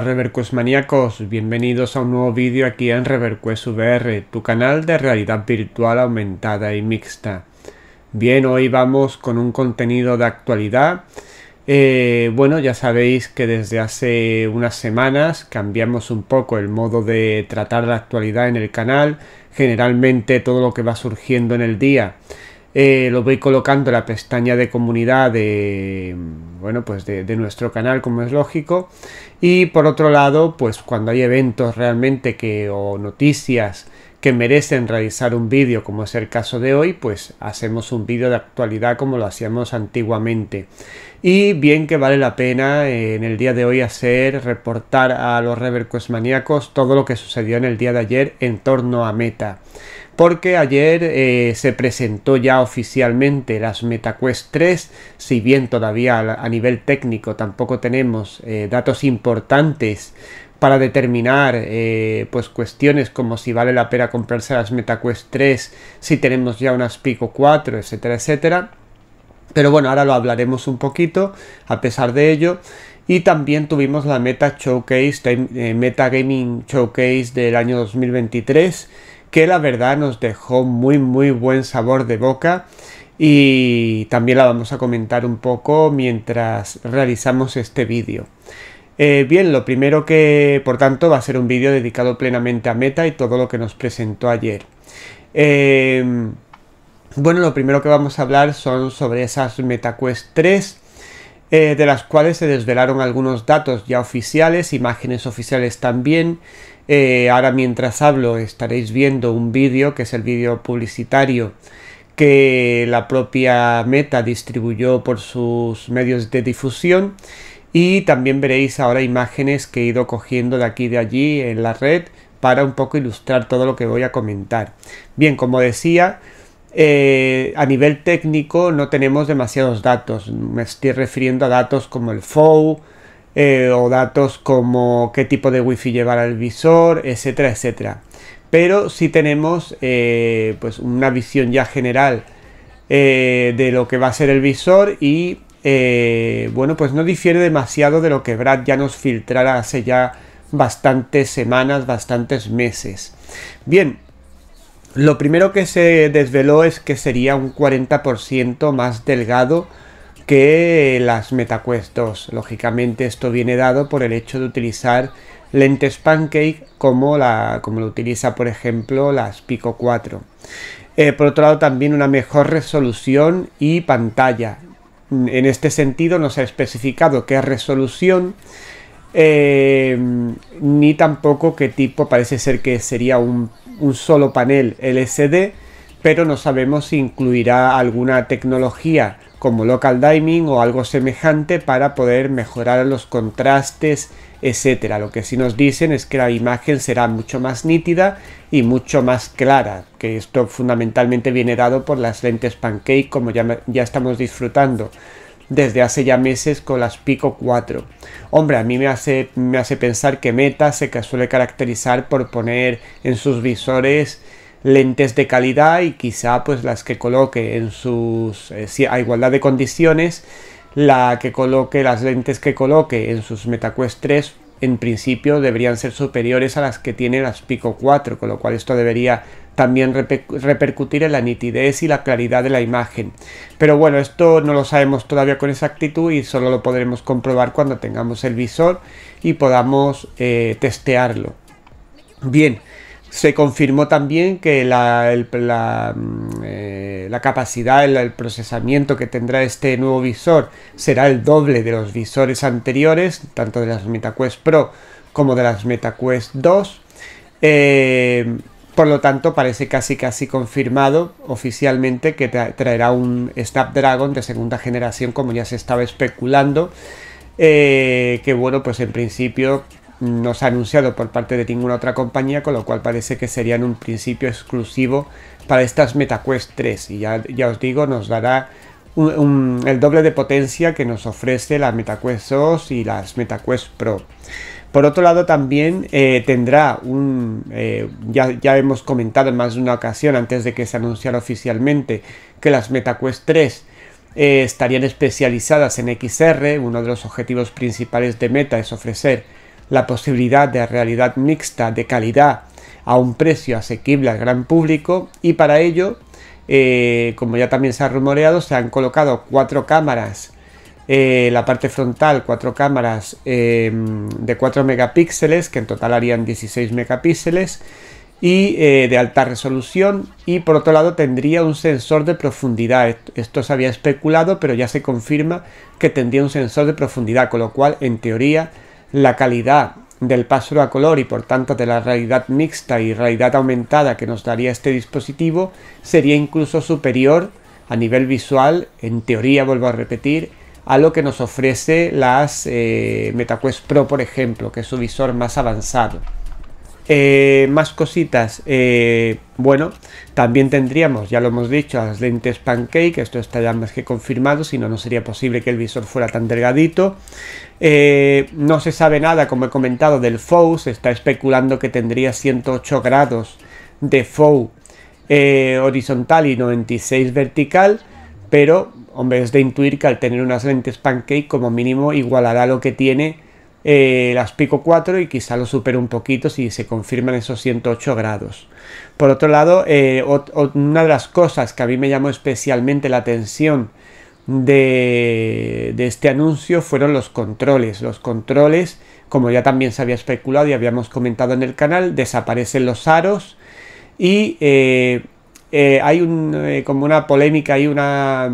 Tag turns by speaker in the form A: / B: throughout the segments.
A: Reverquest maníacos, bienvenidos a un nuevo vídeo aquí en Reverquest VR, tu canal de realidad virtual aumentada y mixta. Bien, hoy vamos con un contenido de actualidad. Eh, bueno, ya sabéis que desde hace unas semanas cambiamos un poco el modo de tratar la actualidad en el canal. Generalmente todo lo que va surgiendo en el día eh, lo voy colocando en la pestaña de comunidad de bueno, pues de, nuestro canal, como es lógico. Y por otro lado, pues cuando hay eventos realmente que o noticias que merecen realizar un vídeo, como es el caso de hoy, pues hacemos un vídeo de actualidad como lo hacíamos antiguamente. Y bien que vale la pena eh, en el día de hoy hacer, reportar a los Reverquest maníacos todo lo que sucedió en el día de ayer en torno a Meta porque ayer eh, se presentó ya oficialmente las MetaQuest 3, si bien todavía a nivel técnico tampoco tenemos eh, datos importantes para determinar eh, pues cuestiones como si vale la pena comprarse las MetaQuest 3, si tenemos ya unas Pico 4, etcétera, etcétera. Pero bueno, ahora lo hablaremos un poquito, a pesar de ello. Y también tuvimos la Meta Showcase, Meta Gaming Showcase del año 2023 que la verdad nos dejó muy muy buen sabor de boca y también la vamos a comentar un poco mientras realizamos este vídeo. Eh, bien, lo primero que, por tanto, va a ser un vídeo dedicado plenamente a Meta y todo lo que nos presentó ayer. Em, bueno, lo primero que vamos a hablar son sobre esas MetaQuest 3, eh, de las cuales se desvelaron algunos datos ya oficiales, imágenes oficiales también, eh, ahora mientras hablo estaréis viendo un vídeo que es el vídeo publicitario que la propia Meta distribuyó por sus medios de difusión y también veréis ahora imágenes que he ido cogiendo de aquí y de allí en la red para un poco ilustrar todo lo que voy a comentar. Bien, como decía, eh, a nivel técnico no tenemos demasiados datos, me estoy refiriendo a datos como el FOU, eh, o datos como qué tipo de wifi llevará el visor, etcétera, etcétera. Pero si sí tenemos eh, pues, una visión ya general eh, de lo que va a ser el visor y bueno, pues no difiere demasiado de lo que Brad ya nos filtrara hace ya bastantes semanas, bastantes meses. Bien, lo primero que se desveló es que sería un 40% más delgado que las MetaQuest 2. Lógicamente esto viene dado por el hecho de utilizar lentes pancake como, la, como lo utiliza por ejemplo las Pico 4. Eh, por otro lado también una mejor resolución y pantalla. En este sentido no se ha especificado qué resolución eh, ni tampoco qué tipo, parece ser que sería un, un solo panel LCD, pero no sabemos si incluirá alguna tecnología como local dimming o algo semejante para poder mejorar los contrastes, etcétera. Lo que sí nos dicen es que la imagen será mucho más nítida y mucho más clara, que esto fundamentalmente viene dado por las lentes pancake como ya, ya estamos disfrutando desde hace ya meses con las Pico 4. Hombre, a mí me hace, me hace pensar que Meta se suele caracterizar por poner en sus visores lentes de calidad y quizá pues las que coloque en sus eh, a igualdad de condiciones la que coloque las lentes que coloque en sus MetaQuest 3 en principio deberían ser superiores a las que tiene las Pico 4 con lo cual esto debería también repercutir en la nitidez y la claridad de la imagen. Pero bueno, esto no lo sabemos todavía con exactitud y solo lo podremos comprobar cuando tengamos el visor y podamos eh, testearlo. Bien, se confirmó también que la, mm, eh, capacidad, el, procesamiento que tendrá este nuevo visor será el doble de los visores anteriores, tanto de las MetaQuest Pro como de las MetaQuest 2. Eh, por lo tanto, parece casi casi confirmado oficialmente que traerá un Snapdragon de segunda generación, como ya se estaba especulando. Eh, que bueno, pues en principio nos ha anunciado por parte de ninguna otra compañía, con lo cual parece que serían un principio exclusivo para estas MetaQuest 3. Y ya, os digo, nos dará el doble de potencia que nos ofrece la MetaQuest 2 y las MetaQuest Pro. Por otro lado, también eh, tendrá un. Eh, ya, hemos comentado en más de una ocasión antes de que se anunciara oficialmente que las MetaQuest 3 eh, estarían especializadas en XR. Uno de los objetivos principales de Meta es ofrecer la posibilidad de realidad mixta de calidad a un precio asequible al gran público y para ello, eh, como ya también se ha rumoreado, se han colocado cuatro cámaras, eh, la parte frontal, cuatro cámaras eh, de 4 megapíxeles, que en total harían 16 megapíxeles, y de alta resolución y por otro lado tendría un sensor de profundidad esto, esto, se había especulado pero ya se confirma que tendría un sensor de profundidad con lo cual en teoría la calidad del paso a color y por tanto de la realidad mixta y realidad aumentada que nos daría este dispositivo sería incluso superior a nivel visual, en teoría vuelvo a repetir, a lo que nos ofrece las eh, MetaQuest Pro por ejemplo, que es su visor más avanzado. Eh, más cositas. Eh, bueno, también tendríamos, ya lo hemos dicho, las lentes pancake. Esto está ya más que confirmado, si no, no sería posible que el visor fuera tan delgadito. Eh, no se sabe nada, como he comentado, del FOU. Se está especulando que tendría 108 grados de FOU horizontal y 96 vertical. Pero, hombre, es de intuir que al tener unas lentes pancake, como mínimo, igualará lo que tiene eh, las pico 4 y quizá lo supere un poquito si se confirman esos 108 grados. Por otro lado, eh, una de las cosas que a mí me llamó especialmente la atención de, este anuncio fueron los controles. Los controles, como ya también se había especulado y habíamos comentado en el canal, desaparecen los aros y eh, hay como una polémica, y una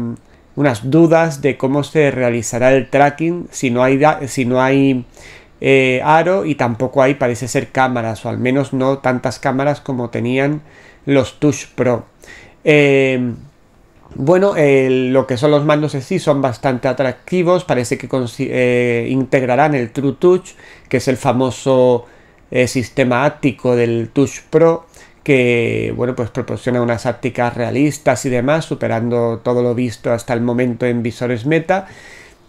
A: unas dudas de cómo se realizará el tracking si no hay, si no hay eh, aro y tampoco hay, parece ser, cámaras, o al menos no tantas cámaras como tenían los Touch Pro. Eh, bueno, lo que son los mandos en sí son bastante atractivos, parece que eh, integrarán el True Touch, que es el famoso sistema áptico del Touch Pro, que bueno, pues proporciona unas tácticas realistas y demás, superando todo lo visto hasta el momento en visores meta.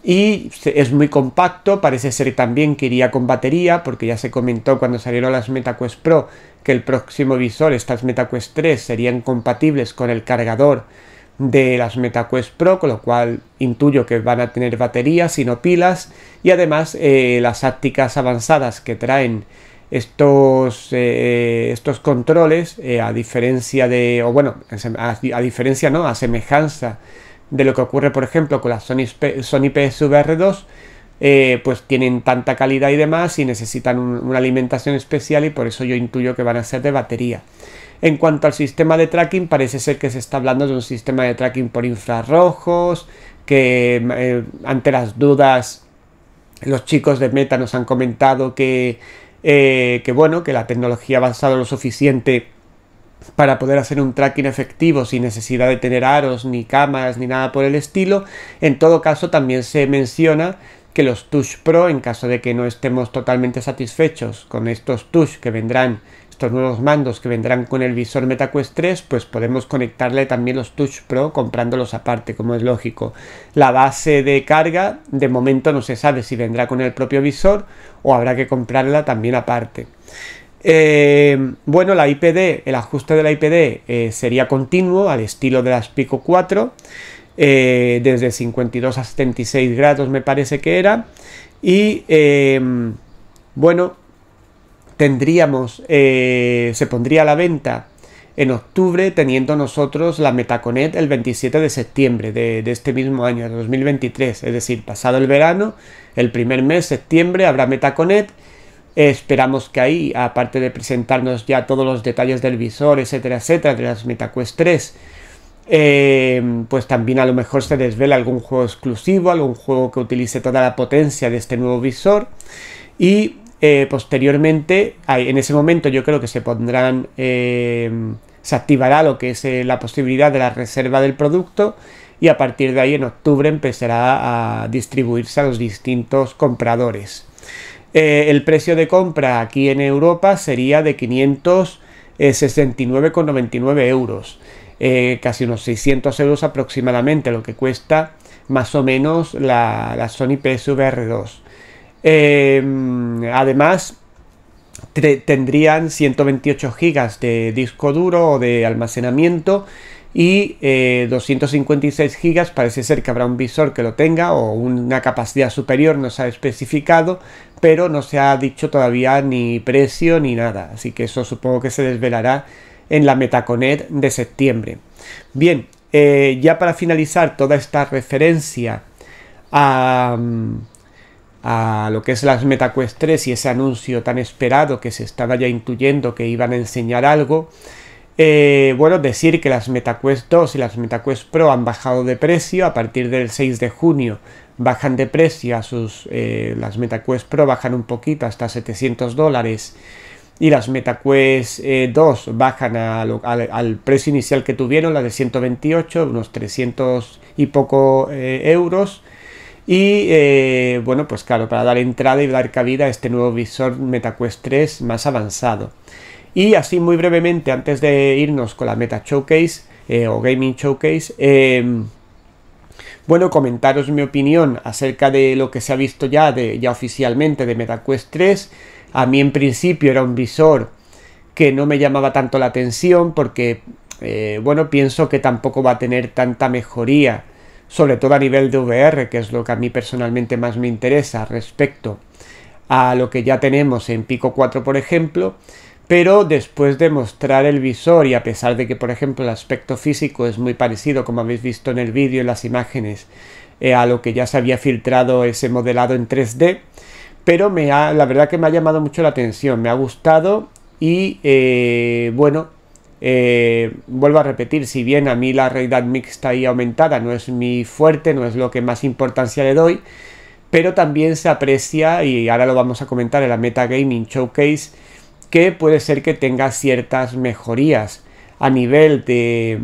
A: Y es muy compacto, parece ser también que iría con batería, porque ya se comentó cuando salieron las MetaQuest Pro que el próximo visor, estas MetaQuest 3, serían compatibles con el cargador de las MetaQuest Pro, con lo cual intuyo que van a tener baterías y no pilas. Y además eh, las ápticas avanzadas que traen estos, eh, eh, estos controles, eh, a diferencia de, o bueno, a, diferencia no, a semejanza de lo que ocurre, por ejemplo, con la Sony, Sony PSVR2, pues tienen tanta calidad y demás y necesitan una alimentación especial y por eso yo intuyo que van a ser de batería. En cuanto al sistema de tracking, parece ser que se está hablando de un sistema de tracking por infrarrojos, que ante las dudas los chicos de Meta nos han comentado que eh, que bueno, que la tecnología ha avanzado lo suficiente para poder hacer un tracking efectivo sin necesidad de tener aros, ni cámaras, ni nada por el estilo. En todo caso, también se menciona que los Touch Pro, en caso de que no estemos totalmente satisfechos con estos Touch que vendrán estos nuevos mandos que vendrán con el visor MetaQuest 3, pues podemos conectarle también los Touch Pro comprándolos aparte, como es lógico. La base de carga, de momento no se sabe si vendrá con el propio visor o habrá que comprarla también aparte. Eh, bueno, la IPD, el ajuste de la IPD eh, sería continuo, al estilo de las Pico 4, eh, desde 52 a 76 grados me parece que era. Y bueno, tendríamos, eh, se pondría a la venta en octubre, teniendo nosotros la Metaconet el 27 de septiembre de, este mismo año, 2023. Es decir, pasado el verano, el primer mes, septiembre, habrá Metaconet. esperamos que ahí, aparte de presentarnos ya todos los detalles del visor, etcétera, etcétera, de las MetaQuest 3, eh, pues también a lo mejor se desvela algún juego exclusivo, algún juego que utilice toda la potencia de este nuevo visor. Y eh, posteriormente, en ese momento yo creo que se pondrán, eh, se activará lo que es eh, la posibilidad de la reserva del producto y a partir de ahí en octubre empezará a distribuirse a los distintos compradores. el precio de compra aquí en Europa sería de 569,99 euros, casi unos 600 euros aproximadamente, lo que cuesta más o menos la, la Sony PSVR 2. Em, además, tendrían 128 gigas de disco duro o de almacenamiento y 256 eh, gigas parece ser que habrá un visor que lo tenga o una capacidad superior no se ha especificado pero no se ha dicho todavía ni precio ni nada así que eso supongo que se desvelará en la metaconet de septiembre bien eh, ya para finalizar toda esta referencia a mm, a lo que es las MetaQuest 3 y ese anuncio tan esperado que se estaba ya intuyendo que iban a enseñar algo, eh, bueno, decir que las MetaQuest 2 y las MetaQuest Pro han bajado de precio a partir del 6 de junio. Bajan de precio a sus. Eh, las MetaQuest Pro bajan un poquito hasta 700 dólares. Y las MetaQuest 2 eh, bajan al, al, precio inicial que tuvieron, la de 128, unos 300 y poco euros. Y eh, bueno, pues claro, para dar entrada y dar cabida a este nuevo visor MetaQuest 3 más avanzado. Y así muy brevemente, antes de irnos con la Meta Showcase eh, o Gaming Showcase, em, bueno, comentaros mi opinión acerca de lo que se ha visto ya, de, ya oficialmente de MetaQuest 3. A mí en principio era un visor que no me llamaba tanto la atención porque, eh, bueno, pienso que tampoco va a tener tanta mejoría sobre todo a nivel de VR, que es lo que a mí personalmente más me interesa respecto a lo que ya tenemos en Pico 4, por ejemplo, pero después de mostrar el visor y a pesar de que, por ejemplo, el aspecto físico es muy parecido, como habéis visto en el vídeo y las imágenes, eh, a lo que ya se había filtrado ese modelado en 3D, pero me ha, la verdad que me ha llamado mucho la atención, me ha gustado y eh, bueno, eh, vuelvo a repetir, si bien a mí la realidad mixta y aumentada no es mi fuerte, no es lo que más importancia le doy, pero también se aprecia, y ahora lo vamos a comentar en la gaming Showcase, que puede ser que tenga ciertas mejorías a nivel de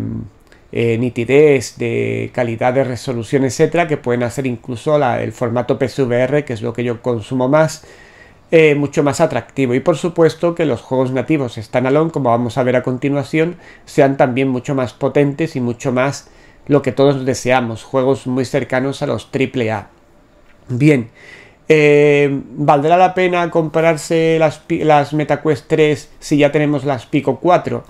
A: eh, nitidez, de calidad de resolución, etcétera, que pueden hacer incluso la, el formato PSVR, que es lo que yo consumo más, eh, mucho más atractivo. Y por supuesto que los juegos nativos standalone, como vamos a ver a continuación, sean también mucho más potentes y mucho más lo que todos deseamos, juegos muy cercanos a los AAA. Bien, eh, ¿valdrá la pena comprarse las, las MetaQuest 3 si ya tenemos las Pico 4?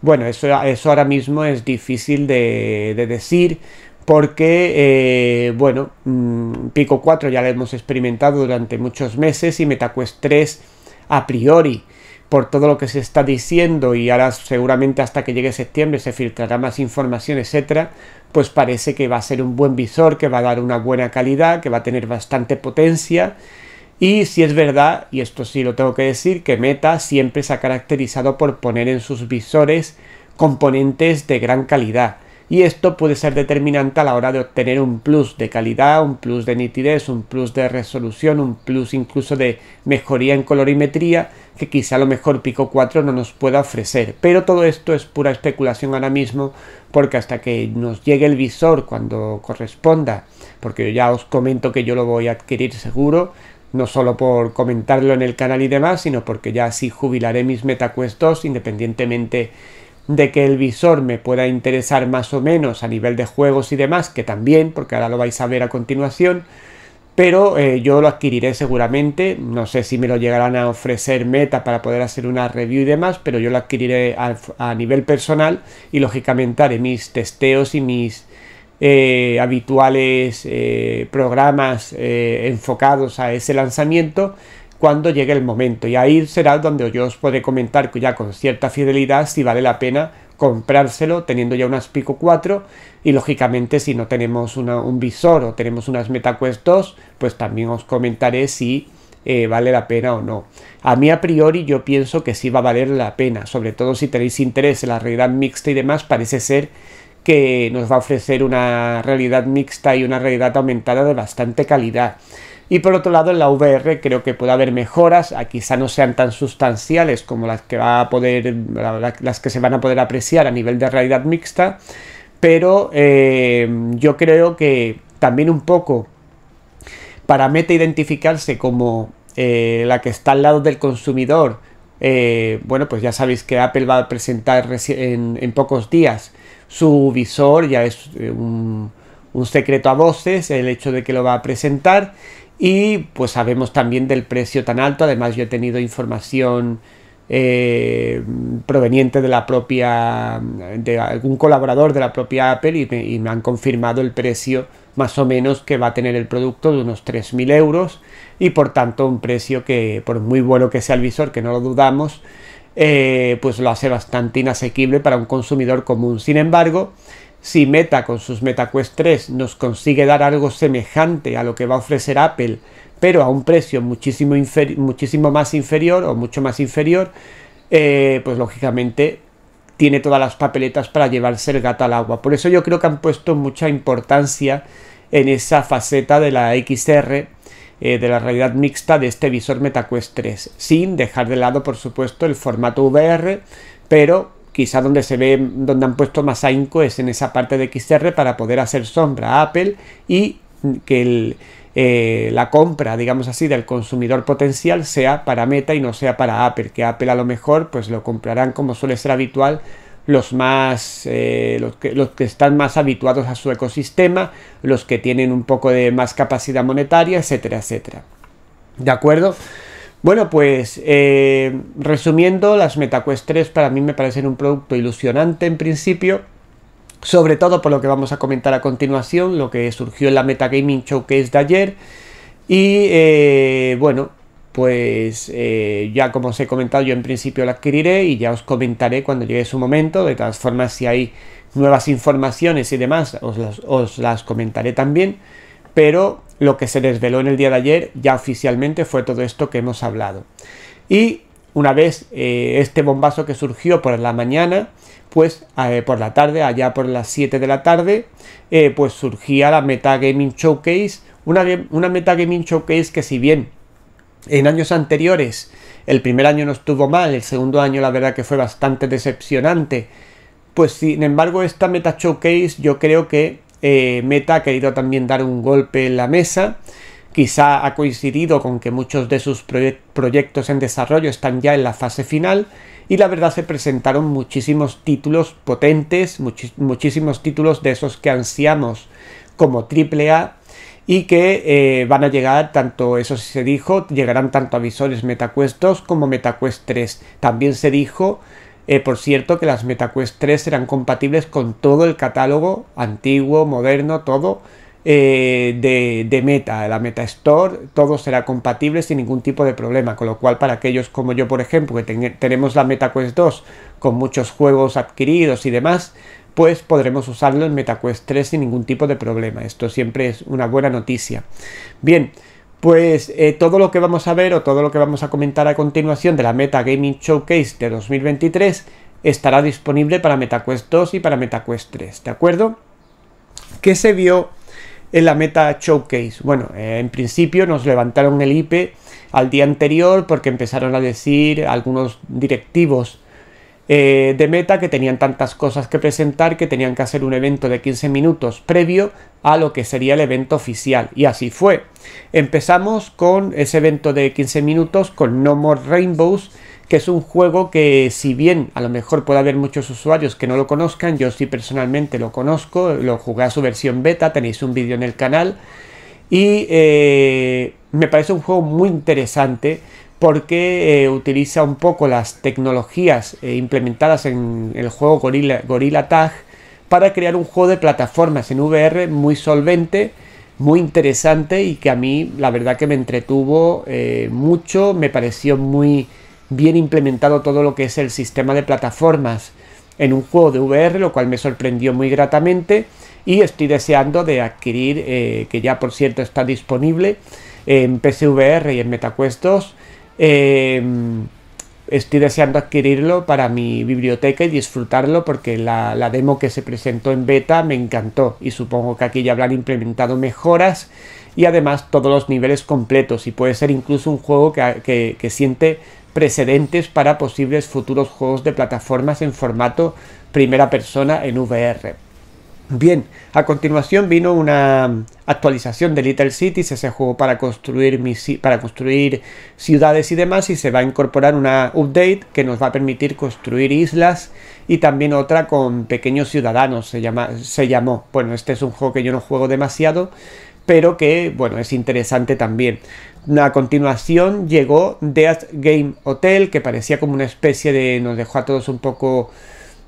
A: Bueno, eso, eso ahora mismo es difícil de decir porque, eh, bueno, mm, Pico 4 ya lo hemos experimentado durante muchos meses y MetaQuest 3 a priori, por todo lo que se está diciendo y ahora seguramente hasta que llegue septiembre se filtrará más información, etcétera, pues parece que va a ser un buen visor, que va a dar una buena calidad, que va a tener bastante potencia. Y si es verdad, y esto sí lo tengo que decir, que Meta siempre se ha caracterizado por poner en sus visores componentes de gran calidad y esto puede ser determinante a la hora de obtener un plus de calidad, un plus de nitidez, un plus de resolución, un plus incluso de mejoría en colorimetría que quizá a lo mejor Pico 4 no nos pueda ofrecer. Pero todo esto es pura especulación ahora mismo porque hasta que nos llegue el visor cuando corresponda, porque ya os comento que yo lo voy a adquirir seguro, no solo por comentarlo en el canal y demás, sino porque ya así jubilaré mis 2 independientemente de que el visor me pueda interesar más o menos a nivel de juegos y demás, que también, porque ahora lo vais a ver a continuación, pero eh, yo lo adquiriré seguramente, no sé si me lo llegarán a ofrecer meta para poder hacer una review y demás, pero yo lo adquiriré a, nivel personal y lógicamente haré mis testeos y mis eh, habituales eh, programas enfocados a ese lanzamiento cuando llegue el momento y ahí será donde yo os podré comentar ya con cierta fidelidad si vale la pena comprárselo teniendo ya unas Pico 4 y lógicamente si no tenemos un visor o tenemos unas MetaQuest 2 pues también os comentaré si eh, vale la pena o no. A mí a priori yo pienso que sí va a valer la pena, sobre todo si tenéis interés en la realidad mixta y demás, parece ser que nos va a ofrecer una realidad mixta y una realidad aumentada de bastante calidad. Y por otro lado, en la VR creo que puede haber mejoras, quizá no sean tan sustanciales como las que, va a poder, las que se van a poder apreciar a nivel de realidad mixta, pero eh, yo creo que también un poco para Meta identificarse como eh, la que está al lado del consumidor, eh, bueno, pues ya sabéis que Apple va a presentar en, pocos días su visor, ya es un secreto a voces el hecho de que lo va a presentar y pues sabemos también del precio tan alto, además yo he tenido información eh, proveniente de la propia, de algún colaborador de la propia Apple y me, han confirmado el precio más o menos que va a tener el producto de unos 3.000 euros y por tanto un precio que por muy bueno que sea el visor, que no lo dudamos, eh, pues lo hace bastante inasequible para un consumidor común. Sin embargo, si Meta con sus MetaQuest 3 nos consigue dar algo semejante a lo que va a ofrecer Apple, pero a un precio muchísimo, más inferior o mucho más inferior, eh, pues lógicamente tiene todas las papeletas para llevarse el gato al agua. Por eso yo creo que han puesto mucha importancia en esa faceta de la XR, eh, de la realidad mixta de este visor MetaQuest 3, sin dejar de lado, por supuesto, el formato VR, pero Quizá donde se ve, donde han puesto más ahínco es en esa parte de XR para poder hacer sombra a Apple y que eh, la compra, digamos así, del consumidor potencial sea para Meta y no sea para Apple, que Apple a lo mejor pues lo comprarán como suele ser habitual los más eh, que, los, que, están más habituados a su ecosistema, los que tienen un poco de más capacidad monetaria, etcétera, etcétera. ¿De acuerdo? Bueno, pues eh, resumiendo, las MetaQuest 3 para mí me parecen un producto ilusionante en principio, sobre todo por lo que vamos a comentar a continuación, lo que surgió en la Metagaming Showcase de ayer. Y eh, bueno, pues eh, ya como os he comentado, yo en principio la adquiriré y ya os comentaré cuando llegue su momento. De todas formas, si hay nuevas informaciones y demás, os las, os las comentaré también. Pero lo que se desveló en el día de ayer ya oficialmente fue todo esto que hemos hablado. Y una vez eh, este bombazo que surgió por la mañana, pues eh, por la tarde, allá por las 7 de la tarde, eh, pues surgía la Meta Gaming Showcase, una, una Gaming Showcase que si bien en años anteriores, el primer año no estuvo mal, el segundo año la verdad que fue bastante decepcionante, pues sin embargo esta Meta Showcase yo creo que eh, Meta ha querido también dar un golpe en la mesa. Quizá ha coincidido con que muchos de sus proyectos en desarrollo están ya en la fase final y la verdad se presentaron muchísimos títulos potentes, muchísimos títulos de esos que ansiamos como AAA y que eh, van a llegar, tanto eso se dijo, llegarán tanto a visores MetaQuest 2 como MetaQuest 3. También se dijo eh, por cierto que las MetaQuest 3 serán compatibles con todo el catálogo antiguo, moderno, todo eh, de, de, Meta, la Meta Store, todo será compatible sin ningún tipo de problema, con lo cual para aquellos como yo, por ejemplo, que tenemos la MetaQuest 2 con muchos juegos adquiridos y demás, pues podremos usarlo en MetaQuest 3 sin ningún tipo de problema. Esto siempre es una buena noticia. Bien, pues eh, todo lo que vamos a ver o todo lo que vamos a comentar a continuación de la Meta Gaming Showcase de 2023 estará disponible para MetaQuest 2 y para MetaQuest 3, ¿de acuerdo? ¿Qué se vio en la Meta Showcase? Bueno, eh, en principio nos levantaron el IP al día anterior porque empezaron a decir algunos directivos eh, de meta que tenían tantas cosas que presentar que tenían que hacer un evento de 15 minutos previo a lo que sería el evento oficial. Y así fue. Empezamos con ese evento de 15 minutos con No More Rainbows, que es un juego que si bien a lo mejor puede haber muchos usuarios que no lo conozcan, yo sí personalmente lo conozco, lo jugué a su versión beta, tenéis un vídeo en el canal. Y eh, me parece un juego muy interesante porque eh, utiliza un poco las tecnologías eh, implementadas en el juego Gorilla, Tag para crear un juego de plataformas en VR muy solvente, muy interesante y que a mí la verdad que me entretuvo eh, mucho, me pareció muy bien implementado todo lo que es el sistema de plataformas en un juego de VR, lo cual me sorprendió muy gratamente y estoy deseando de adquirir, que ya por cierto está disponible en PCVR y en MetaQuest 2, Em, estoy deseando adquirirlo para mi biblioteca y disfrutarlo porque la, demo que se presentó en beta me encantó y supongo que aquí ya habrán implementado mejoras y además todos los niveles completos y puede ser incluso un juego que siente precedentes para posibles futuros juegos de plataformas en formato primera persona en VR. Bien, a continuación vino una actualización de Little Cities, ese juego para construir, para construir ciudades y demás, y se va a incorporar una update que nos va a permitir construir islas y también otra con pequeños ciudadanos, se, llama, se llamó. Bueno, este es un juego que yo no juego demasiado, pero que, bueno, es interesante también. A continuación llegó Death Game Hotel, que parecía como una especie de... nos dejó a todos un poco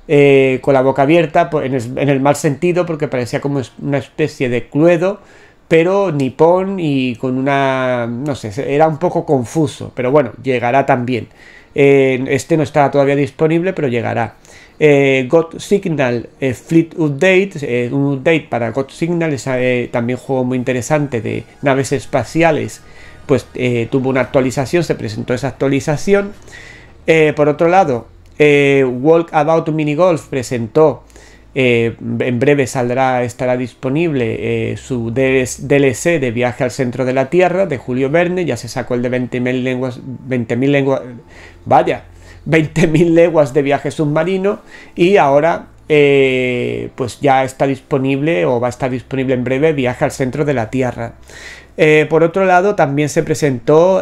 A: eh, con la boca abierta, en el, mal sentido, porque parecía como una especie de cluedo, pero nipón y con una... no sé, era un poco confuso, pero bueno, llegará también. este no está todavía disponible, pero llegará. Eh, God Signal eh, Fleet Update, eh, un update para God Signal, es también un juego muy interesante de naves espaciales, pues tuvo una actualización, se presentó esa actualización. por otro lado, Walkabout eh, Walk About Mini Golf presentó, eh, en breve saldrá, estará disponible eh, su DLC de Viaje al Centro de la Tierra de Julio Verne, ya se sacó el de 20.000 lenguas, lenguas, vaya, 20.000 leguas de viaje submarino y ahora pues ya está disponible o va a estar disponible en breve Viaje al Centro de la Tierra. por otro lado, también se presentó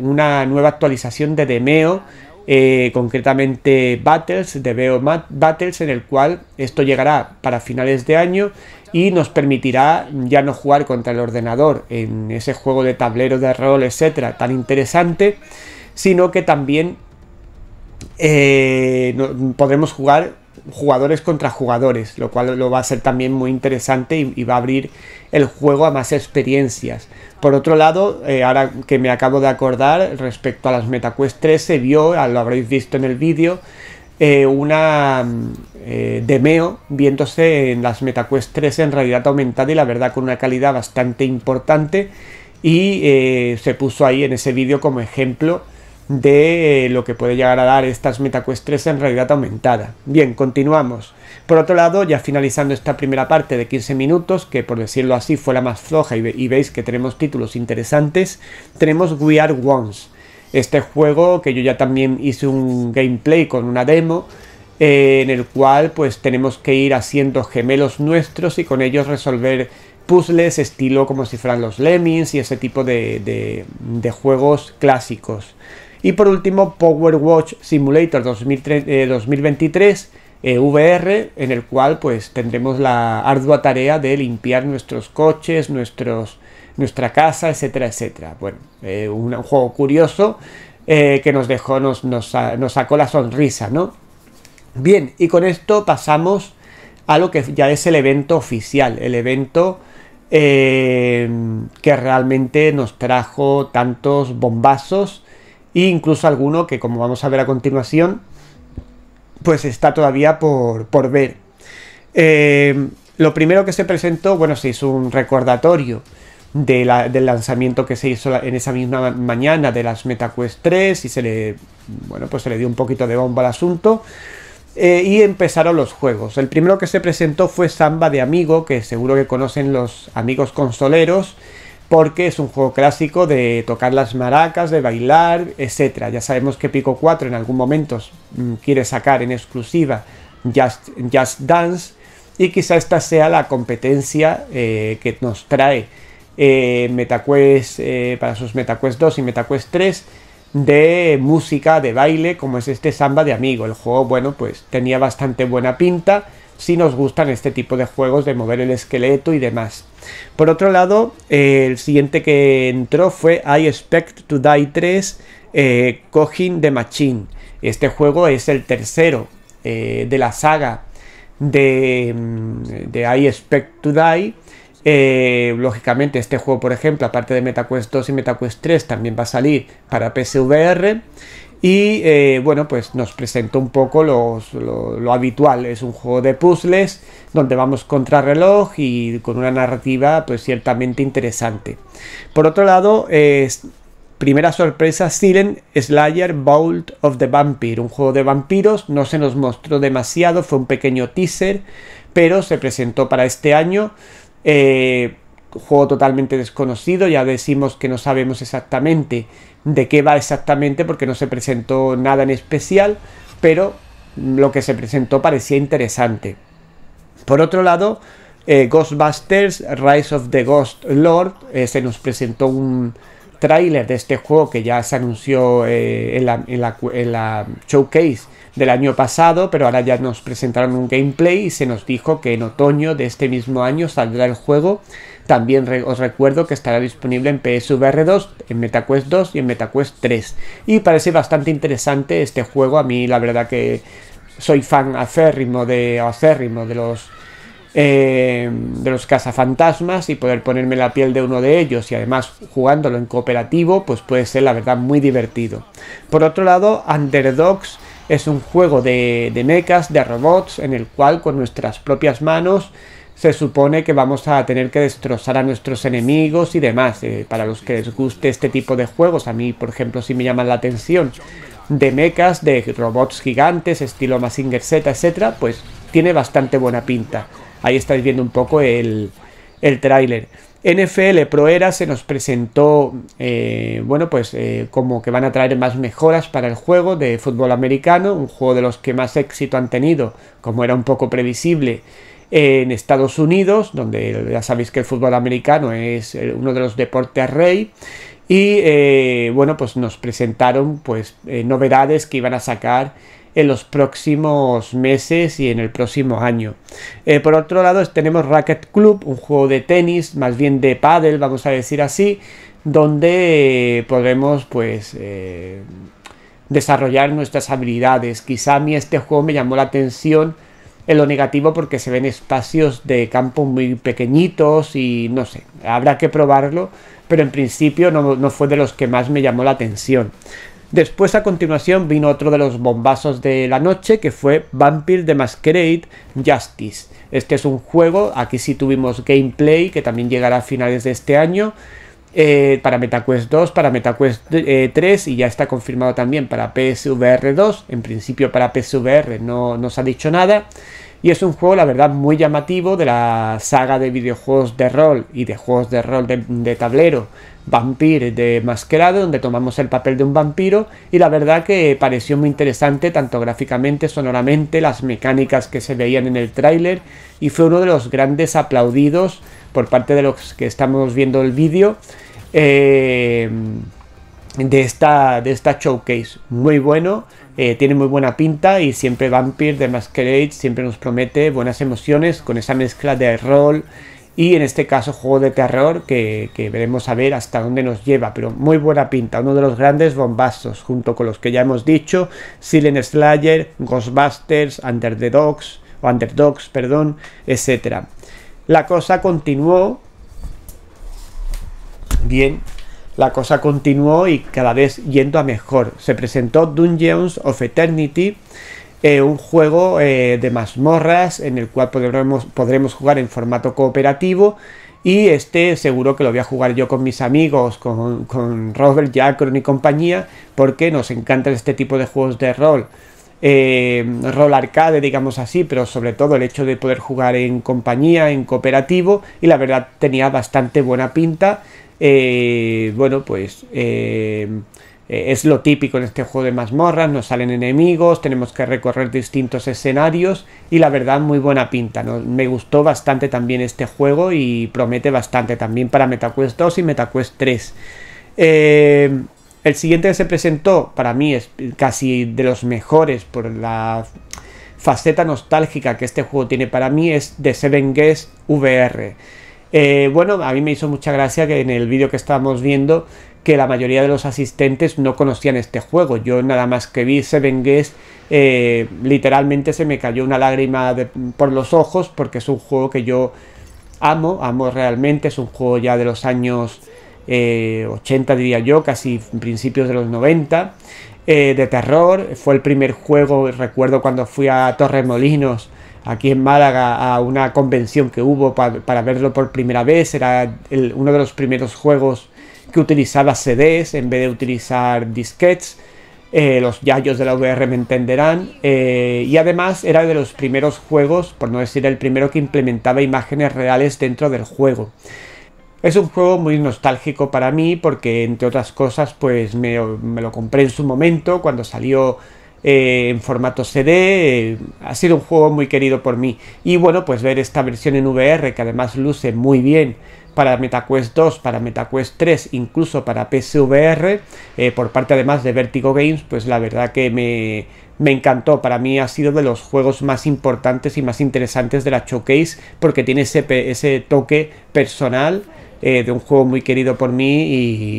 A: una nueva actualización de Demeo eh, concretamente Battles, de Veo Battles, en el cual esto llegará para finales de año y nos permitirá ya no jugar contra el ordenador en ese juego de tablero de rol, etcétera, tan interesante, sino que también eh, podremos jugar jugadores contra jugadores, lo cual lo va a ser también muy interesante y, va a abrir el juego a más experiencias. Por otro lado, eh, ahora que me acabo de acordar, respecto a las MetaQuest 3, se vio, ah, lo habréis visto en el vídeo, eh, una mm, eh, Demeo viéndose en las MetaQuest 3 en realidad aumentada y la verdad con una calidad bastante importante y eh, se puso ahí en ese vídeo como ejemplo de eh, lo que puede llegar a dar estas metaquestres en realidad aumentada. Bien, continuamos. Por otro lado, ya finalizando esta primera parte de 15 minutos, que por decirlo así fue la más floja y, veis que tenemos títulos interesantes, tenemos We Are Ones. Este juego que yo ya también hice un gameplay con una demo eh, en el cual pues tenemos que ir haciendo gemelos nuestros y con ellos resolver puzzles estilo como si fueran los lemmings y ese tipo de juegos clásicos. Y por último, Power Watch Simulator 2023 eh, VR, eh, en el cual pues tendremos la ardua tarea de limpiar nuestros coches, nuestros, nuestra casa, etcétera, etcétera. Bueno, eh, un, juego curioso que nos dejó, nos, ah, nos, sacó la sonrisa, ¿no? Bien, y con esto pasamos a lo que ya es el evento oficial, el evento que realmente nos trajo tantos bombazos incluso alguno que, como vamos a ver a continuación, pues está todavía por, ver. Eh, lo primero que se presentó, bueno, se hizo un recordatorio del lanzamiento que se hizo en esa misma mañana de las MetaQuest 3 y se le, bueno, pues se le dio un poquito de bomba al asunto. Eh, y empezaron los juegos. El primero que se presentó fue Samba de Amigo, que seguro que conocen los amigos consoleros porque es un juego clásico de tocar las maracas, de bailar, etc. Ya sabemos que Pico 4 en algún momento mm, quiere sacar en exclusiva Just, Dance y quizá esta sea la competencia eh, que nos trae eh, MetaQuest eh, para sus MetaQuest 2 y MetaQuest 3 de música, de baile, como es este samba de amigo. El juego, bueno, pues tenía bastante buena pinta si nos gustan este tipo de juegos de mover el esqueleto y demás. Por otro lado, el siguiente que entró fue I Expect to Die 3 eh, the Machine. Este juego es el tercero eh, de la saga mm, de, I Expect to Die. Eh, lógicamente este juego, por ejemplo, aparte de MetaQuest 2 y MetaQuest 3, también va a salir para PSVR. Y eh, bueno, pues nos presentó un poco lo, habitual. Es un juego de puzzles donde vamos contra reloj y con una narrativa pues ciertamente interesante. Por otro lado, es primera sorpresa, Silent Slayer Vault of the Vampire, un juego de vampiros. No se nos mostró demasiado, fue un pequeño teaser, pero se presentó para este año. Eh, juego totalmente desconocido, ya decimos que no sabemos exactamente de qué va exactamente porque no se presentó nada en especial, pero lo que se presentó parecía interesante. Por otro lado, eh, Ghostbusters Rise of the Ghost Lord se nos presentó un tráiler de este juego que ya se anunció eh, en, la, en, la, showcase del año pasado, pero ahora ya nos presentaron un gameplay y se nos dijo que en otoño de este mismo año saldrá el juego también os recuerdo que estará disponible en PSVR 2, en MetaQuest 2 y en MetaQuest 3. Y parece bastante interesante este juego. A mí la verdad que soy fan acérrimo de, de los... Eh, de los cazafantasmas y poder ponerme la piel de uno de ellos y además jugándolo en cooperativo pues puede ser la verdad muy divertido por otro lado Underdogs es un juego de, de mechas, de robots en el cual con nuestras propias manos se supone que vamos a tener que destrozar a nuestros enemigos y demás, eh, para los que les guste este tipo de juegos, a mí por ejemplo si me llaman la atención, de mechas, de robots gigantes, estilo Massinger Z, etc pues tiene bastante buena pinta. Ahí estáis viendo un poco el, el tráiler. NFL Pro Era se nos presentó, eh, bueno, pues eh, como que van a traer más mejoras para el juego de fútbol americano, un juego de los que más éxito han tenido, como era un poco previsible en Estados Unidos, donde ya sabéis que el fútbol americano es eh, uno de los deportes rey. Y eh, bueno, pues nos presentaron pues eh, novedades que iban a sacar en los próximos meses y en el próximo año. por otro lado, tenemos Racket Club, un juego de tenis, más bien de pádel, vamos a decir así, donde podemos pues desarrollar nuestras habilidades. Quizá a mí este juego me llamó la atención en lo negativo porque se ven espacios de campo muy pequeñitos y no sé, habrá que probarlo, pero en principio no, fue de los que más me llamó la atención. Después a continuación vino otro de los bombazos de la noche que fue Vampire the Masquerade Justice. Este es un juego, aquí sí tuvimos gameplay que también llegará a finales de este año eh, para MetaQuest 2, para MetaQuest 3 eh, y ya está confirmado también para PSVR 2. En principio para PSVR no, nos ha dicho nada. Y es un juego, la verdad, muy llamativo de la saga de videojuegos de rol y de juegos de rol de, tablero Vampire de Masquerado, donde tomamos el papel de un vampiro. Y la verdad que pareció muy interesante, tanto gráficamente, sonoramente, las mecánicas que se veían en el tráiler. Y fue uno de los grandes aplaudidos por parte de los que estamos viendo el vídeo eh, de, esta, de esta showcase. Muy bueno, eh, tiene muy buena pinta y siempre Vampire The Masquerade siempre nos promete buenas emociones con esa mezcla de rol y en este caso juego de terror que, veremos a ver hasta dónde nos lleva, pero muy buena pinta, uno de los grandes bombazos junto con los que ya hemos dicho, Silent Slayer, Ghostbusters, Under the Dogs, o perdón, etc. La cosa continuó bien, la cosa continuó y cada vez yendo a mejor. Se presentó Dungeons of Eternity, eh, un juego eh, de mazmorras en el cual podremos, jugar en formato cooperativo. Y este seguro que lo voy a jugar yo con mis amigos, con, con Robert, Jackron y compañía, porque nos encantan este tipo de juegos de rol. Eh, rol arcade, digamos así, pero sobre todo el hecho de poder jugar en compañía, en cooperativo, y la verdad tenía bastante buena pinta. Eh, bueno, pues eh, eh, es lo típico en este juego de mazmorras, nos salen enemigos, tenemos que recorrer distintos escenarios y la verdad muy buena pinta. Me gustó bastante también este juego y promete bastante también para MetaQuest 2 y MetaQuest 3. el siguiente que se presentó para mí es casi de los mejores por la faceta nostálgica que este juego tiene para mí es The Seven Guests VR. Eh, bueno, a mí me hizo mucha gracia que en el vídeo que estábamos viendo que la mayoría de los asistentes no conocían este juego. Yo nada más que vi Seven Guess, eh, literalmente se me cayó una lágrima por los ojos porque es un juego que yo amo, amo realmente, es un juego ya de los años 80 eh, diría yo, casi principios de los 90, de terror, fue el primer juego, recuerdo cuando fui a Torremolinos aquí en Málaga a una convención que hubo para, verlo por primera vez. Era uno de los primeros juegos que utilizaba CDs en vez de utilizar disquets. Eh, los yayos de la VR me entenderán. Eh, y además era de los primeros juegos, por no decir el primero, que implementaba imágenes reales dentro del juego. Es un juego muy nostálgico para mí porque, entre otras cosas, pues me lo compré en su momento cuando salió eh, en formato CD. Eh, ha sido un juego muy querido por mí. Y bueno, pues ver esta versión en VR, que además luce muy bien para MetaQuest 2, para MetaQuest 3, incluso para PSVR, eh, por parte además de Vertigo Games, pues la verdad que me, encantó. Para mí ha sido de los juegos más importantes y más interesantes de la showcase, porque tiene ese, toque personal de un juego muy querido por mí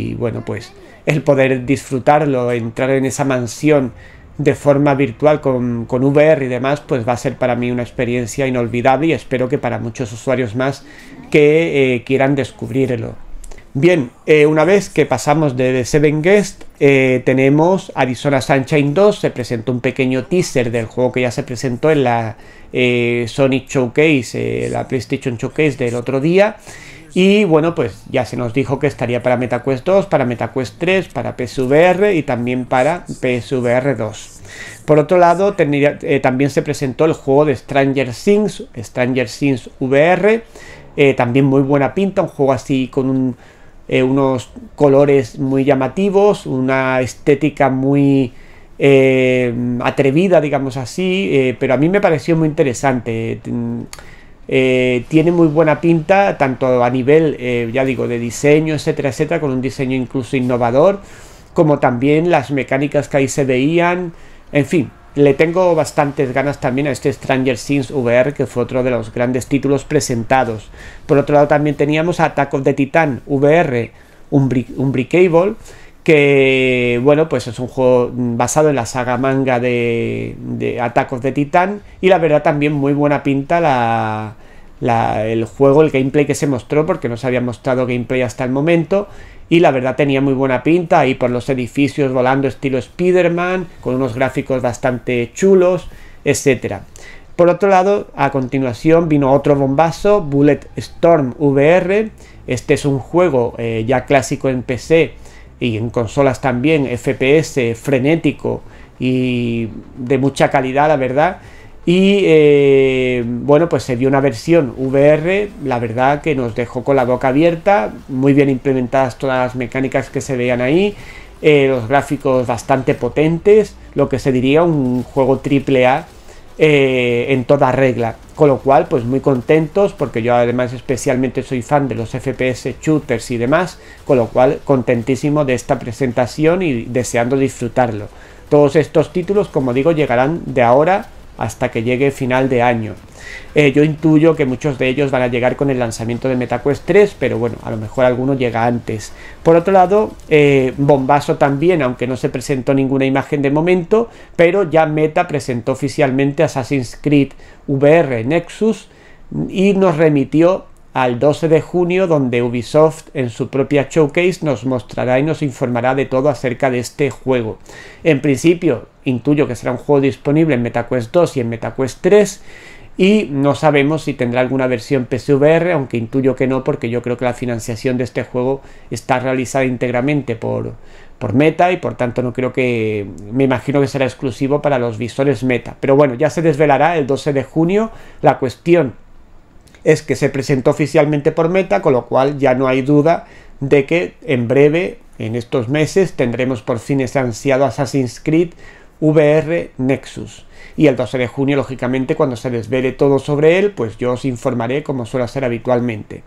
A: y bueno, pues el poder disfrutarlo, entrar en esa mansión de forma virtual con, con, VR y demás, pues va a ser para mí una experiencia inolvidable y espero que para muchos usuarios más que eh, quieran descubrirlo. Bien, eh, una vez que pasamos de The Seven Guest, eh, tenemos Arizona Sunshine 2, se presentó un pequeño teaser del juego que ya se presentó en la Sony Showcase, la PlayStation Showcase del otro día. Y bueno, pues ya se nos dijo que estaría para MetaQuest 2, para MetaQuest 3, para PSVR y también para PSVR 2. Por otro lado, eh, también se presentó el juego de Stranger Things, Stranger Things VR, eh, también muy buena pinta, un juego así con eh, unos colores muy llamativos, una estética muy... atrevida, digamos así, pero a mí me pareció muy interesante. Mm, eh, tiene muy buena pinta, tanto a nivel, eh, ya digo, de diseño, etcétera, etcétera, con un diseño incluso innovador, como también las mecánicas que ahí se veían, en fin. Le tengo bastantes ganas también a este Stranger Things VR, que fue otro de los grandes títulos presentados. Por otro lado, también teníamos Attack of the Titan VR, un brickable que bueno, pues es un juego basado en la saga manga de, Atacos de Titán y la verdad también muy buena pinta el juego, el gameplay que se mostró porque no se había mostrado gameplay hasta el momento y la verdad tenía muy buena pinta ahí por los edificios volando estilo Spider-Man con unos gráficos bastante chulos, etc. Por otro lado, a continuación vino otro bombazo, Bullet Storm VR. Este es un juego eh, ya clásico en PC y en consolas también, FPS frenético y de mucha calidad, la verdad. Y eh, bueno, pues se vio una versión VR, la verdad que nos dejó con la boca abierta, muy bien implementadas todas las mecánicas que se veían ahí, eh, los gráficos bastante potentes, lo que se diría un juego triple A eh, en toda regla. Con lo cual, pues muy contentos, porque yo además especialmente soy fan de los FPS shooters y demás, con lo cual contentísimo de esta presentación y deseando disfrutarlo. Todos estos títulos, como digo, llegarán de ahora hasta que llegue final de año. Eh, yo intuyo que muchos de ellos van a llegar con el lanzamiento de MetaQuest 3, pero bueno, a lo mejor alguno llega antes. Por otro lado, eh, bombazo también, aunque no se presentó ninguna imagen de momento, pero ya Meta presentó oficialmente Assassin's Creed VR Nexus y nos remitió al 12 de junio, donde Ubisoft en su propia showcase nos mostrará y nos informará de todo acerca de este juego. En principio, Intuyo que será un juego disponible en MetaQuest 2 y en MetaQuest 3. Y no sabemos si tendrá alguna versión PSVR, aunque intuyo que no, porque yo creo que la financiación de este juego está realizada íntegramente por, por Meta y por tanto no creo que. Me imagino que será exclusivo para los visores Meta. Pero bueno, ya se desvelará el 12 de junio. La cuestión es que se presentó oficialmente por Meta, con lo cual ya no hay duda de que en breve en estos meses tendremos por fin ese ansiado Assassin's Creed VR Nexus. Y el 12 de junio, lógicamente, cuando se desvele todo sobre él, pues yo os informaré como suele ser habitualmente.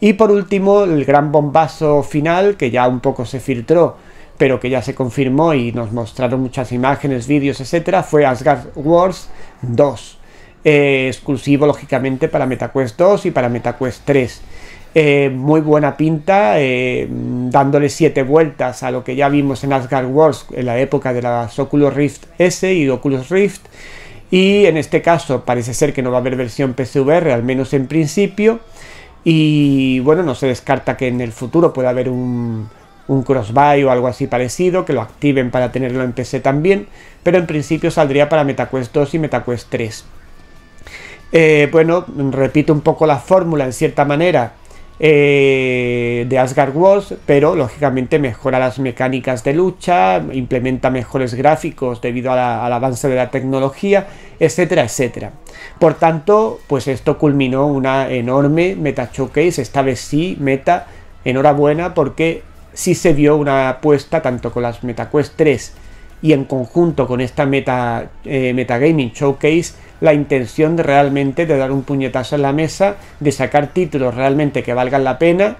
A: Y por último, el gran bombazo final, que ya un poco se filtró, pero que ya se confirmó y nos mostraron muchas imágenes, vídeos, etcétera, fue Asgard Wars 2. Eh, exclusivo, lógicamente, para MetaQuest 2 y para MetaQuest 3. Eh, muy buena pinta, eh, dándole siete vueltas a lo que ya vimos en Asgard Wars en la época de las Oculus Rift S y Oculus Rift. Y en este caso parece ser que no va a haber versión PCVR, al menos en principio. Y bueno, no se descarta que en el futuro pueda haber un, un crossbuy o algo así parecido, que lo activen para tenerlo en PC también, pero en principio saldría para MetaQuest 2 y MetaQuest 3. Eh, bueno, repito un poco la fórmula en cierta manera, eh, de Asgard Wars, pero lógicamente mejora las mecánicas de lucha, implementa mejores gráficos debido al avance de la tecnología, etcétera, etcétera. Por tanto, pues esto culminó una enorme meta showcase, esta vez sí, meta, enhorabuena porque sí se vio una apuesta tanto con las MetaQuest 3 y en conjunto con esta meta, eh, meta Metagaming Showcase, la intención de realmente de dar un puñetazo en la mesa, de sacar títulos realmente que valgan la pena.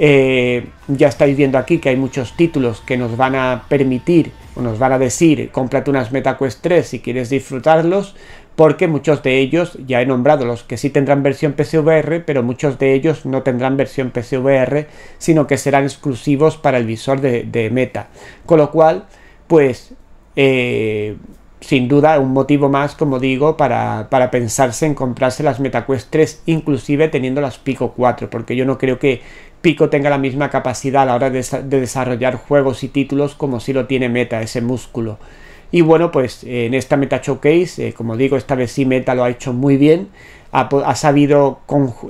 A: Eh, ya estáis viendo aquí que hay muchos títulos que nos van a permitir o nos van a decir, cómprate unas meta MetaQuest 3 si quieres disfrutarlos, porque muchos de ellos, ya he nombrado los que sí tendrán versión PCVR, pero muchos de ellos no tendrán versión PCVR, sino que serán exclusivos para el visor de Meta. Con lo cual, pues eh, sin duda un motivo más, como digo, para, pensarse en comprarse las MetaQuest 3, inclusive teniendo las Pico 4, porque yo no creo que Pico tenga la misma capacidad a la hora de, desarrollar juegos y títulos como si lo tiene Meta, ese músculo. Y bueno, pues en esta Meta Showcase, eh, como digo, esta vez sí Meta lo ha hecho muy bien, ha, sabido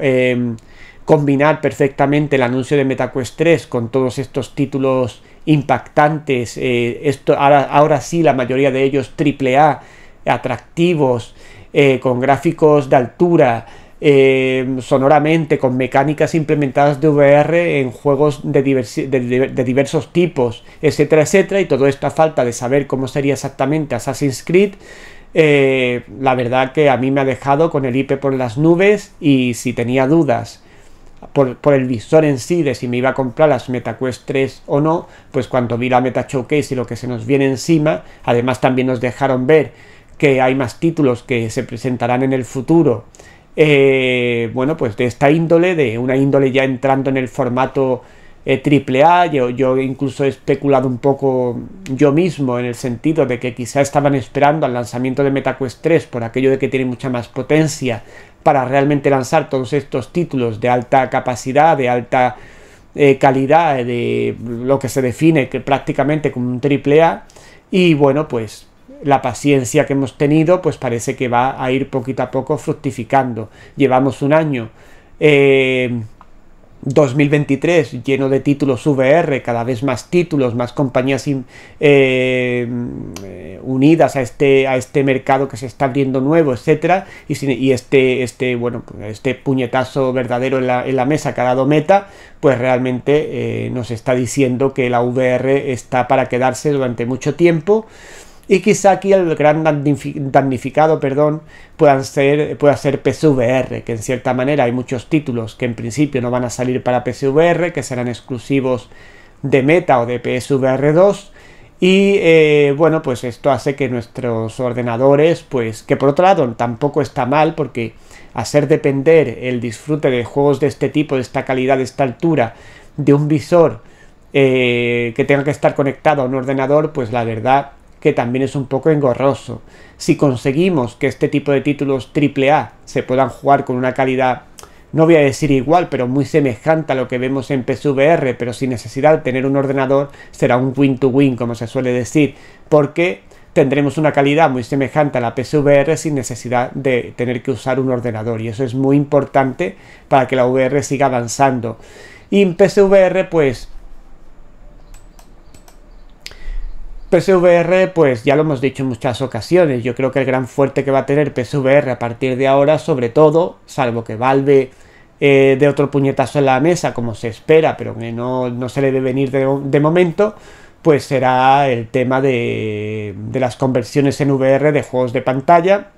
A: em, combinar perfectamente el anuncio de MetaQuest 3 con todos estos títulos impactantes, eh, esto, ahora, sí la mayoría de ellos AAA, atractivos, eh, con gráficos de altura, eh, sonoramente, con mecánicas implementadas de VR en juegos de, diversos tipos, etcétera, etcétera, y todo esta falta de saber cómo sería exactamente Assassin's Creed, la verdad que a mí me ha dejado con el IP por las nubes y si tenía dudas por, el visor en sí de si me iba a comprar las MetaQuest 3 o no, pues cuando vi la Meta Showcase y lo que se nos viene encima, además también nos dejaron ver que hay más títulos que se presentarán en el futuro. Eh, bueno, pues de esta índole, de una índole ya entrando en el formato eh, triple AAA, yo, yo incluso he especulado un poco yo mismo en el sentido de que quizá estaban esperando al lanzamiento de MetaQuest 3 por aquello de que tiene mucha más potencia para realmente lanzar todos estos títulos de alta capacidad, de alta eh, calidad, eh, de lo que se define que prácticamente como un triple A. Y bueno, pues la paciencia que hemos tenido, pues parece que va a ir poquito a poco fructificando. Llevamos un año. Eh, 2023 lleno de títulos VR, cada vez más títulos, más compañías eh, eh, unidas a este, a este mercado que se está abriendo nuevo, etcétera, y, este, este, bueno, pues, este puñetazo verdadero en la, mesa que ha dado Meta, pues realmente eh, nos está diciendo que la VR está para quedarse durante mucho tiempo y quizá aquí el gran damnificado perdón, puedan ser, pueda ser PSVR, que en cierta manera hay muchos títulos que en principio no van a salir para PSVR, que serán exclusivos de Meta o de PSVR 2, y eh, bueno, pues esto hace que nuestros ordenadores, pues que por otro lado tampoco está mal porque hacer depender el disfrute de juegos de este tipo, de esta calidad, de esta altura, de un visor eh, que tenga que estar conectado a un ordenador, pues la verdad que también es un poco engorroso. Si conseguimos que este tipo de títulos AAA se puedan jugar con una calidad, no voy a decir igual, pero muy semejante a lo que vemos en PSVR, pero sin necesidad de tener un ordenador, será un win-to-win, como se suele decir, porque tendremos una calidad muy semejante a la PSVR sin necesidad de tener que usar un ordenador, y eso es muy importante para que la VR siga avanzando. Y en PSVR, pues PSVR, pues ya lo hemos dicho en muchas ocasiones, yo creo que el gran fuerte que va a tener PSVR a partir de ahora, sobre todo, salvo que Valve eh, de otro puñetazo en la mesa, como se espera, pero que no, no se le debe venir de, momento, pues será el tema de, las conversiones en VR de juegos de pantalla,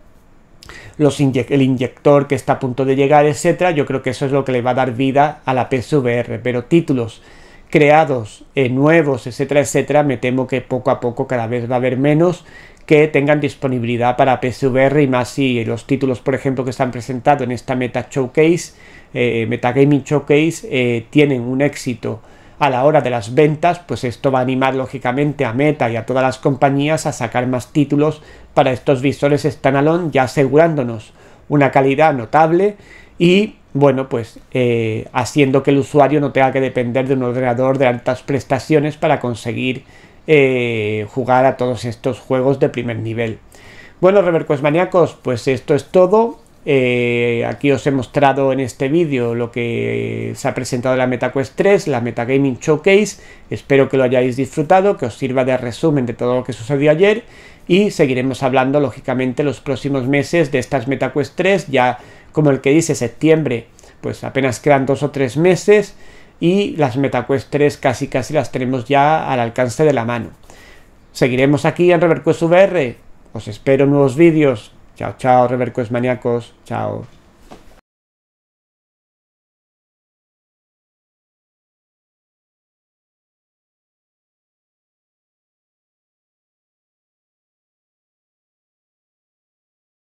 A: los el inyector que está a punto de llegar, etcétera. Yo creo que eso es lo que le va a dar vida a la PSVR, pero títulos creados eh, nuevos, etcétera, etcétera, me temo que poco a poco cada vez va a haber menos que tengan disponibilidad para PSVR y más si los títulos, por ejemplo, que están presentados en esta Meta Showcase, eh, meta gaming Showcase, eh, tienen un éxito a la hora de las ventas, pues esto va a animar lógicamente a Meta y a todas las compañías a sacar más títulos para estos visores standalone, ya asegurándonos una calidad notable y bueno, pues eh, haciendo que el usuario no tenga que depender de un ordenador de altas prestaciones para conseguir eh, jugar a todos estos juegos de primer nivel. Bueno, Reverquest maníacos, pues esto es todo. Eh, aquí os he mostrado en este vídeo lo que se ha presentado en la MetaQuest 3, la Metagaming Showcase. Espero que lo hayáis disfrutado, que os sirva de resumen de todo lo que sucedió ayer y seguiremos hablando lógicamente los próximos meses de estas MetaQuest 3 ya como el que dice septiembre, pues apenas quedan dos o tres meses y las MetaQuest 3 casi casi las tenemos ya al alcance de la mano. Seguiremos aquí en ReverQuest VR. Os espero nuevos vídeos. Chao, chao, ReverQuest maníacos. Chao.